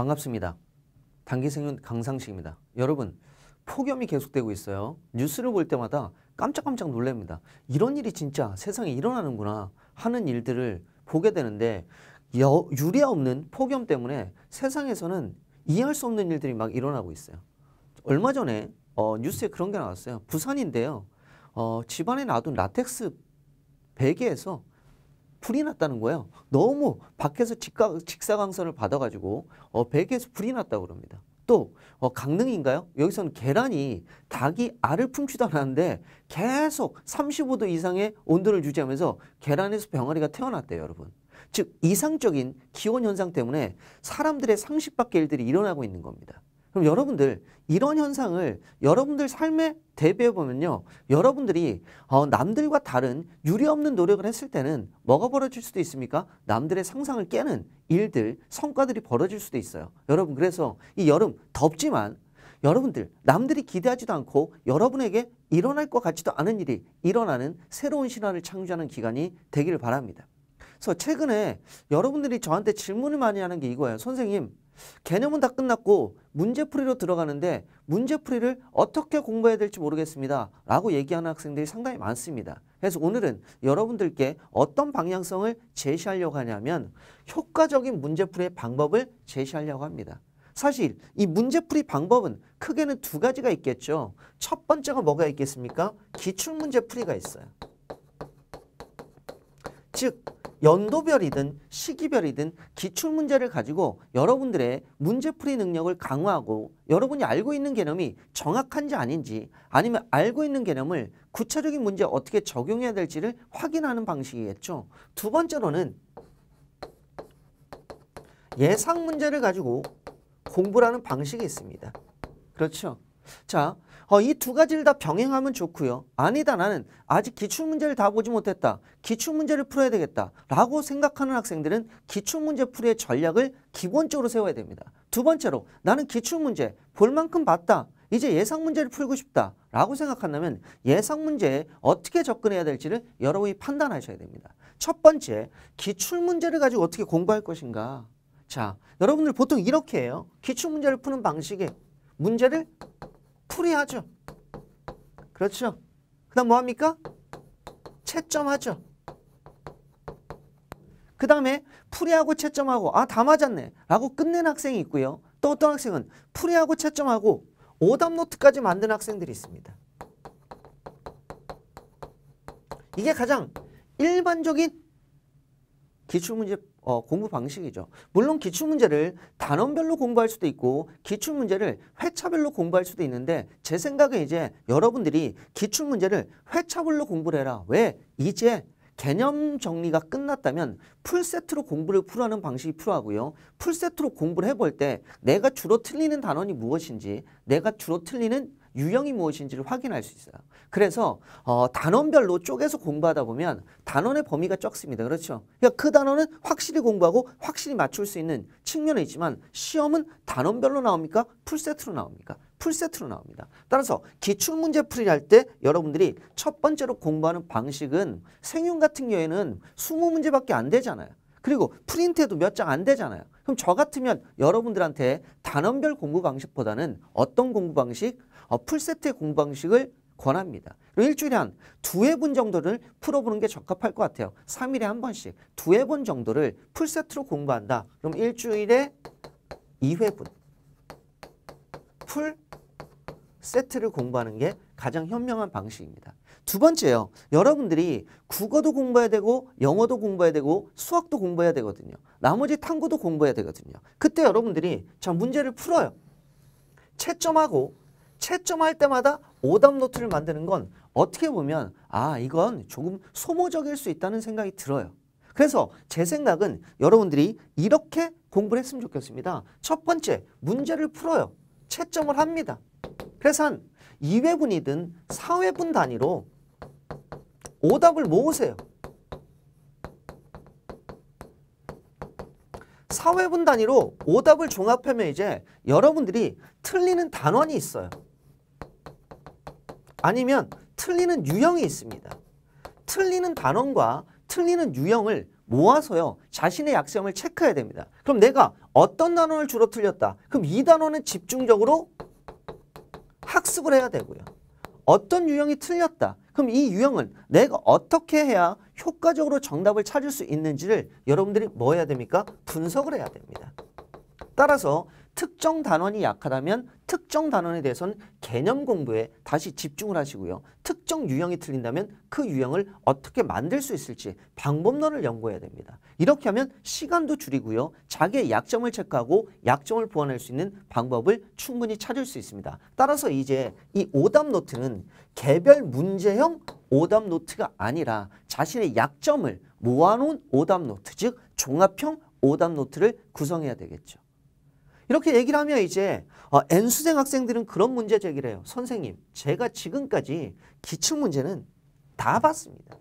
반갑습니다. 단기생윤 강상식입니다. 여러분, 폭염이 계속되고 있어요. 뉴스를 볼 때마다 깜짝깜짝 놀랍니다. 이런 일이 진짜 세상에 일어나는구나 하는 일들을 보게 되는데 여, 유례 없는 폭염 때문에 세상에서는 이해할 수 없는 일들이 막 일어나고 있어요. 얼마 전에 어, 뉴스에 그런 게 나왔어요. 부산인데요. 어, 집안에 놔둔 라텍스 베개에서 불이 났다는 거예요. 너무 밖에서 직각, 직사광선을 받아가지고 어, 베개에서 불이 났다고 그럽니다. 또 어, 강릉인가요? 여기서는 계란이 닭이 알을 품지도 않았는데 계속 35도 이상의 온도를 유지하면서 계란에서 병아리가 태어났대요, 여러분. 즉 이상적인 기온 현상 때문에 사람들의 상식 밖의 일들이 일어나고 있는 겁니다. 그럼 여러분들 이런 현상을 여러분들 삶에 대비해 보면요. 여러분들이 어, 남들과 다른 유리 없는 노력을 했을 때는 뭐가 벌어질 수도 있습니까? 남들의 상상을 깨는 일들, 성과들이 벌어질 수도 있어요. 여러분 그래서 이 여름 덥지만 여러분들 남들이 기대하지도 않고 여러분에게 일어날 것 같지도 않은 일이 일어나는 새로운 신화를 창조하는 기간이 되기를 바랍니다. 그래서 최근에 여러분들이 저한테 질문을 많이 하는 게 이거예요. 선생님 개념은 다 끝났고 문제풀이로 들어가는데 문제풀이를 어떻게 공부해야 될지 모르겠습니다. 라고 얘기하는 학생들이 상당히 많습니다. 그래서 오늘은 여러분들께 어떤 방향성을 제시하려고 하냐면 효과적인 문제풀이의 방법을 제시하려고 합니다. 사실 이 문제풀이 방법은 크게는 두 가지가 있겠죠. 첫 번째가 뭐가 있겠습니까? 기출문제풀이가 있어요. 즉 연도별이든 시기별이든 기출문제를 가지고 여러분들의 문제풀이 능력을 강화하고 여러분이 알고 있는 개념이 정확한지 아닌지 아니면 알고 있는 개념을 구체적인 문제에 어떻게 적용해야 될지를 확인하는 방식이겠죠. 두 번째로는 예상 문제를 가지고 공부라는 방식이 있습니다. 그렇죠. 자, 어, 이두 가지를 다 병행하면 좋고요. 아니다 나는 아직 기출문제를 다 보지 못했다. 기출문제를 풀어야 되겠다. 라고 생각하는 학생들은 기출문제 풀이의 전략을 기본적으로 세워야 됩니다. 두 번째로 나는 기출문제 볼 만큼 봤다. 이제 예상 문제를 풀고 싶다 라고 생각한다면 예상 문제에 어떻게 접근해야 될지를 여러분이 판단하셔야 됩니다. 첫 번째, 기출 문제를 가지고 어떻게 공부할 것인가. 자, 여러분들 보통 이렇게 해요. 기출 문제를 푸는 방식에 문제를 풀이하죠. 그렇죠. 그 다음 뭐합니까? 채점하죠. 그 다음에 풀이하고 채점하고 아 다 맞았네 라고 끝낸 학생이 있고요. 또 어떤 학생은 풀이하고 채점하고 오답 노트까지 만든 학생들이 있습니다. 이게 가장 일반적인 기출문제 어, 공부 방식이죠. 물론 기출문제를 단원별로 공부할 수도 있고 기출문제를 회차별로 공부할 수도 있는데 제 생각에 이제 여러분들이 기출문제를 회차별로 공부를 해라. 왜? 이제 개념 정리가 끝났다면 풀세트로 공부를 풀어하는 방식이 필요하고요. 풀세트로 공부를 해볼 때 내가 주로 틀리는 단원이 무엇인지 내가 주로 틀리는 유형이 무엇인지를 확인할 수 있어요. 그래서 어, 단원별로 쪼개서 공부하다 보면 단원의 범위가 적습니다. 그렇죠? 그러니까 그 단원은 확실히 공부하고 확실히 맞출 수 있는 측면에 있지만 시험은 단원별로 나옵니까? 풀세트로 나옵니까? 풀세트로 나옵니다. 따라서 기출문제 풀이를 할때 여러분들이 첫 번째로 공부하는 방식은 생윤 같은 경우에는 20문제밖에 안 되잖아요. 그리고 프린트에도 몇 장 안 되잖아요. 그럼 저 같으면 여러분들한테 단원별 공부 방식보다는 어떤 공부 방식? 어, 풀세트의 공방식을 권합니다. 일주일에 한 두세 분 정도를 풀어보는 게 적합할 것 같아요. 3일에 한 번씩 두세 분 정도를 풀세트로 공부한다. 그럼 일주일에 2회분 풀 세트를 공부하는 게 가장 현명한 방식입니다. 두 번째요. 여러분들이 국어도 공부해야 되고 영어도 공부해야 되고 수학도 공부해야 되거든요. 나머지 탐구도 공부해야 되거든요. 그때 여러분들이 자 문제를 풀어요. 채점하고 채점할 때마다 오답 노트를 만드는 건 어떻게 보면 아 이건 조금 소모적일 수 있다는 생각이 들어요. 그래서 제 생각은 여러분들이 이렇게 공부를 했으면 좋겠습니다. 첫 번째 문제를 풀어요. 채점을 합니다. 그래서 한 2회분이든 4회분 단위로 오답을 모으세요. 4회분 단위로 오답을 종합하면 이제 여러분들이 틀리는 단원이 있어요. 아니면 틀리는 유형이 있습니다. 틀리는 단원과 틀리는 유형을 모아서요. 자신의 약점을 체크해야 됩니다. 그럼 내가 어떤 단원을 주로 틀렸다. 그럼 이 단원은 집중적으로 학습을 해야 되고요. 어떤 유형이 틀렸다. 그럼 이 유형은 내가 어떻게 해야 효과적으로 정답을 찾을 수 있는지를 여러분들이 뭐 해야 됩니까? 분석을 해야 됩니다. 따라서 특정 단원이 약하다면 특정 단원에 대해서는 개념 공부에 다시 집중을 하시고요. 특정 유형이 틀린다면 그 유형을 어떻게 만들 수 있을지 방법론을 연구해야 됩니다. 이렇게 하면 시간도 줄이고요. 자기의 약점을 체크하고 약점을 보완할 수 있는 방법을 충분히 찾을 수 있습니다. 따라서 이제 이 오답 노트는 개별 문제형 오답 노트가 아니라 자신의 약점을 모아놓은 오답 노트, 즉 종합형 오답 노트를 구성해야 되겠죠. 이렇게 얘기를 하면 이제 어, N수생 학생들은 그런 문제 제기를 해요. 선생님, 제가 지금까지 기출문제는 다 봤습니다.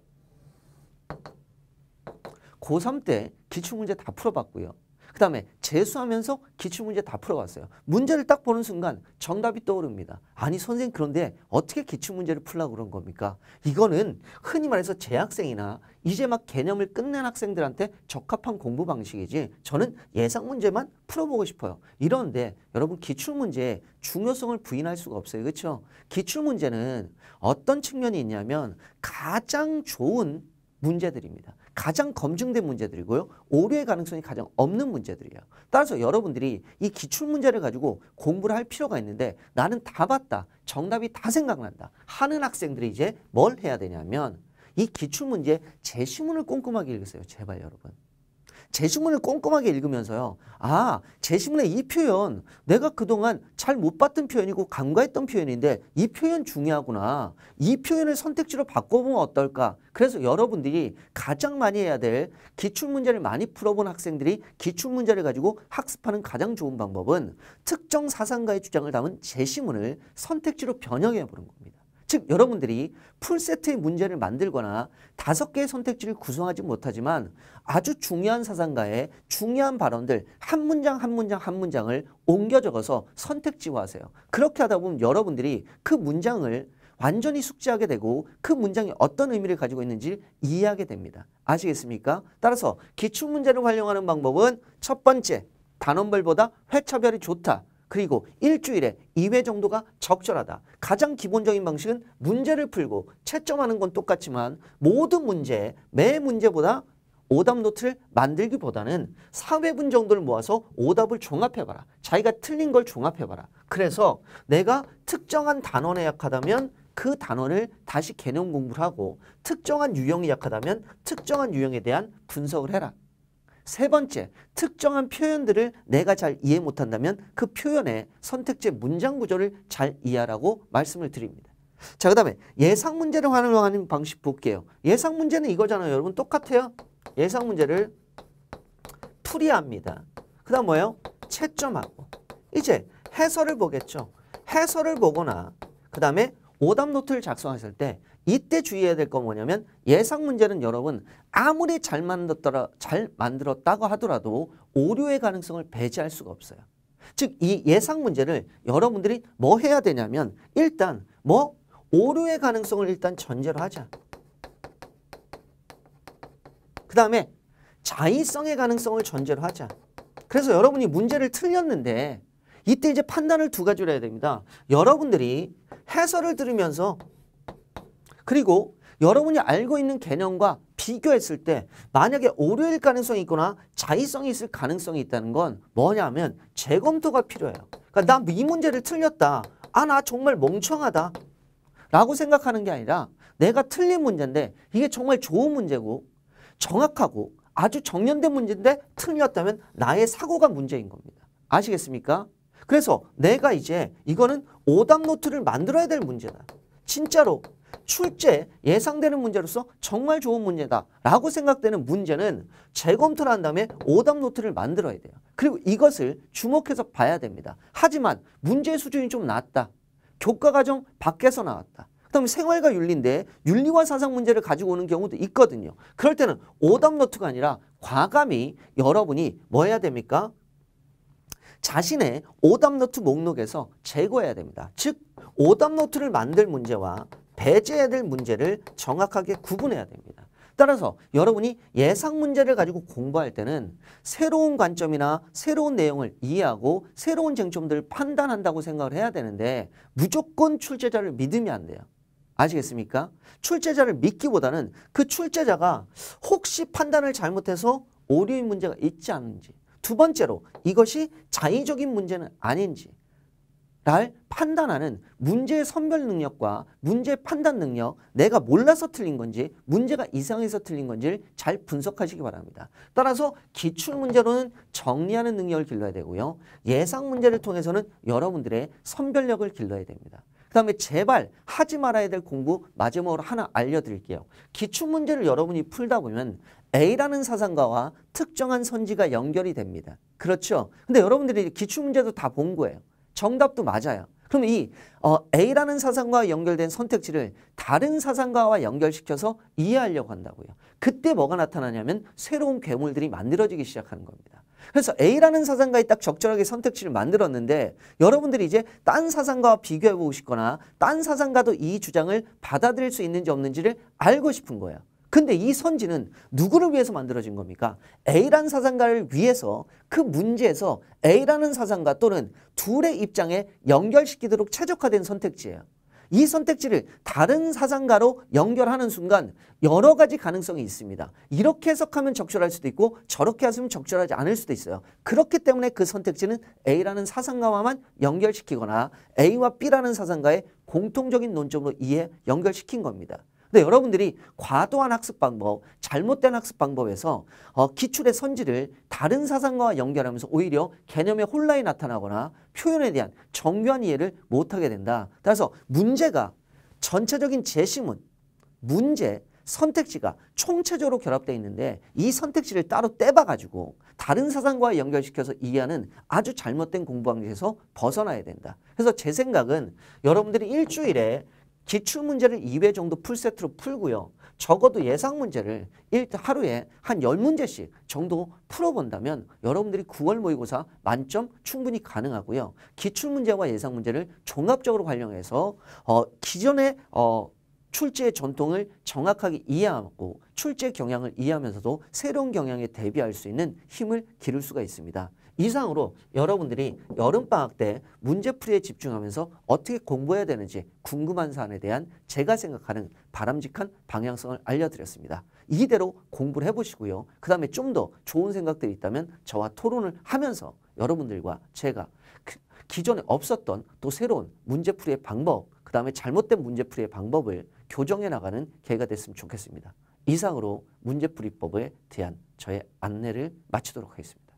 고3 때 기출문제 다 풀어봤고요. 그 다음에 재수하면서 기출문제 다 풀어봤어요. 문제를 딱 보는 순간 정답이 떠오릅니다. 아니 선생님 그런데 어떻게 기출문제를 풀라고 그런 겁니까? 이거는 흔히 말해서 재학생이나 이제 막 개념을 끝낸 학생들한테 적합한 공부 방식이지 저는 예상 문제만 풀어보고 싶어요. 이런데 여러분 기출문제의 중요성을 부인할 수가 없어요. 그렇죠? 기출문제는 어떤 측면이 있냐면 가장 좋은 문제들입니다. 가장 검증된 문제들이고요. 오류의 가능성이 가장 없는 문제들이에요. 따라서 여러분들이 이 기출문제를 가지고 공부를 할 필요가 있는데 나는 다 봤다. 정답이 다 생각난다. 하는 학생들이 이제 뭘 해야 되냐면 이 기출문제 제시문을 꼼꼼하게 읽으세요. 제발 여러분. 제시문을 꼼꼼하게 읽으면서요. 아, 제시문의 이 표현 내가 그동안 잘 못 봤던 표현이고 간과했던 표현인데 이 표현 중요하구나. 이 표현을 선택지로 바꿔보면 어떨까. 그래서 여러분들이 가장 많이 해야 될 기출문제를 많이 풀어본 학생들이 기출문제를 가지고 학습하는 가장 좋은 방법은 특정 사상가의 주장을 담은 제시문을 선택지로 변형해 보는 겁니다. 즉 여러분들이 풀세트의 문제를 만들거나 다섯 개의 선택지를 구성하지 못하지만 아주 중요한 사상가의 중요한 발언들 한 문장 한 문장 한 문장을 옮겨 적어서 선택지화하세요. 그렇게 하다 보면 여러분들이 그 문장을 완전히 숙지하게 되고 그 문장이 어떤 의미를 가지고 있는지 이해하게 됩니다. 아시겠습니까? 따라서 기출문제를 활용하는 방법은 첫 번째 단원별보다 회차별이 좋다. 그리고 일주일에 2회 정도가 적절하다. 가장 기본적인 방식은 문제를 풀고 채점하는 건 똑같지만 모든 문제, 매 문제보다 오답 노트를 만들기보다는 4회분 정도를 모아서 오답을 종합해봐라. 자기가 틀린 걸 종합해봐라. 그래서 내가 특정한 단원에 약하다면 그 단원을 다시 개념 공부를 하고 특정한 유형이 약하다면 특정한 유형에 대한 분석을 해라. 세 번째, 특정한 표현들을 내가 잘 이해 못한다면 그 표현의 선택제 문장 구조를 잘 이해하라고 말씀을 드립니다. 자, 그 다음에 예상 문제를 활용하는 방식 볼게요. 예상 문제는 이거잖아요. 여러분 똑같아요. 예상 문제를 풀이합니다. 그 다음 뭐예요? 채점하고. 이제 해설을 보겠죠. 해설을 보거나 그 다음에 오답 노트를 작성하실 때 이때 주의해야 될 건 뭐냐면 예상 문제는 여러분 아무리 잘 만들었더라 잘 만들었다고 하더라도 오류의 가능성을 배제할 수가 없어요. 즉 이 예상 문제를 여러분들이 뭐 해야 되냐면 일단 뭐 오류의 가능성을 일단 전제로 하자. 그 다음에 자의성의 가능성을 전제로 하자. 그래서 여러분이 문제를 틀렸는데 이때 이제 판단을 두 가지로 해야 됩니다. 여러분들이 해설을 들으면서 그리고 여러분이 알고 있는 개념과 비교했을 때 만약에 오류일 가능성이 있거나 자의성이 있을 가능성이 있다는 건 뭐냐면 재검토가 필요해요. 그러니까 나이 문제를 틀렸다. 아 나 정말 멍청하다. 라고 생각하는 게 아니라 내가 틀린 문제인데 이게 정말 좋은 문제고 정확하고 아주 정년된 문제인데 틀렸다면 나의 사고가 문제인 겁니다. 아시겠습니까? 그래서 내가 이제 이거는 오답 노트를 만들어야 될 문제다. 진짜로 출제 예상되는 문제로서 정말 좋은 문제다라고 생각되는 문제는 재검토를 한 다음에 오답 노트를 만들어야 돼요. 그리고 이것을 주목해서 봐야 됩니다. 하지만 문제 수준이 좀 낮다. 교과 과정 밖에서 나왔다. 그다음에 생활과 윤리인데 윤리와 사상 문제를 가지고 오는 경우도 있거든요. 그럴 때는 오답 노트가 아니라 과감히 여러분이 뭐 해야 됩니까? 자신의 오답노트 목록에서 제거해야 됩니다. 즉 오답노트를 만들 문제와 배제해야 될 문제를 정확하게 구분해야 됩니다. 따라서 여러분이 예상 문제를 가지고 공부할 때는 새로운 관점이나 새로운 내용을 이해하고 새로운 쟁점들을 판단한다고 생각을 해야 되는데 무조건 출제자를 믿으면 안 돼요. 아시겠습니까? 출제자를 믿기보다는 그 출제자가 혹시 판단을 잘못해서 오류인 문제가 있지 않은지 두 번째로 이것이 자의적인 문제는 아닌지 날 판단하는 문제의 선별 능력과 문제의 판단 능력, 내가 몰라서 틀린 건지 문제가 이상해서 틀린 건지를 잘 분석하시기 바랍니다. 따라서 기출문제로는 정리하는 능력을 길러야 되고요. 예상 문제를 통해서는 여러분들의 선별력을 길러야 됩니다. 그 다음에 제발 하지 말아야 될 공부 마지막으로 하나 알려드릴게요. 기출문제를 여러분이 풀다 보면 A라는 사상가와 특정한 선지가 연결이 됩니다. 그렇죠? 근데 여러분들이 기출문제도 다 본 거예요. 정답도 맞아요. 그럼이 어, A라는 사상과 연결된 선택지를 다른 사상과와 연결시켜서 이해하려고 한다고요. 그때 뭐가 나타나냐면 새로운 괴물들이 만들어지기 시작하는 겁니다. 그래서 A라는 사상과에 딱 적절하게 선택지를 만들었는데 여러분들이 이제 딴 사상과 비교해 보시거나 딴 사상과도 이 주장을 받아들일 수 있는지 없는지를 알고 싶은 거예요. 근데 이 선지는 누구를 위해서 만들어진 겁니까? A라는 사상가를 위해서 그 문제에서 A라는 사상가 또는 둘의 입장에 연결시키도록 최적화된 선택지예요. 이 선택지를 다른 사상가로 연결하는 순간 여러 가지 가능성이 있습니다. 이렇게 해석하면 적절할 수도 있고 저렇게 하시면 적절하지 않을 수도 있어요. 그렇기 때문에 그 선택지는 A라는 사상가와만 연결시키거나 A와 B라는 사상가의 공통적인 논점으로 이해 연결시킨 겁니다. 근데 여러분들이 과도한 학습 방법, 잘못된 학습 방법에서 어, 기출의 선지를 다른 사상과 연결하면서 오히려 개념의 혼란이 나타나거나 표현에 대한 정교한 이해를 못하게 된다. 따라서 문제가 전체적인 제시문, 문제, 선택지가 총체적으로 결합되어 있는데 이 선택지를 따로 떼봐가지고 다른 사상과 연결시켜서 이해하는 아주 잘못된 공부 방식에서 벗어나야 된다. 그래서 제 생각은 여러분들이 일주일에 기출문제를 2회 정도 풀세트로 풀고요. 적어도 예상 문제를 일 하루에 한 10문제씩 정도 풀어본다면 여러분들이 9월 모의고사 만점 충분히 가능하고요. 기출문제와 예상 문제를 종합적으로 활용해서 어, 기존의 어, 출제의 전통을 정확하게 이해하고 출제 경향을 이해하면서도 새로운 경향에 대비할 수 있는 힘을 기를 수가 있습니다. 이상으로 여러분들이 여름방학 때 문제풀이에 집중하면서 어떻게 공부해야 되는지 궁금한 사안에 대한 제가 생각하는 바람직한 방향성을 알려드렸습니다. 이대로 공부를 해보시고요. 그 다음에 좀 더 좋은 생각들이 있다면 저와 토론을 하면서 여러분들과 제가 그 기존에 없었던 또 새로운 문제풀이의 방법, 그 다음에 잘못된 문제풀이의 방법을 교정해 나가는 계기가 됐으면 좋겠습니다. 이상으로 문제풀이법에 대한 저의 안내를 마치도록 하겠습니다.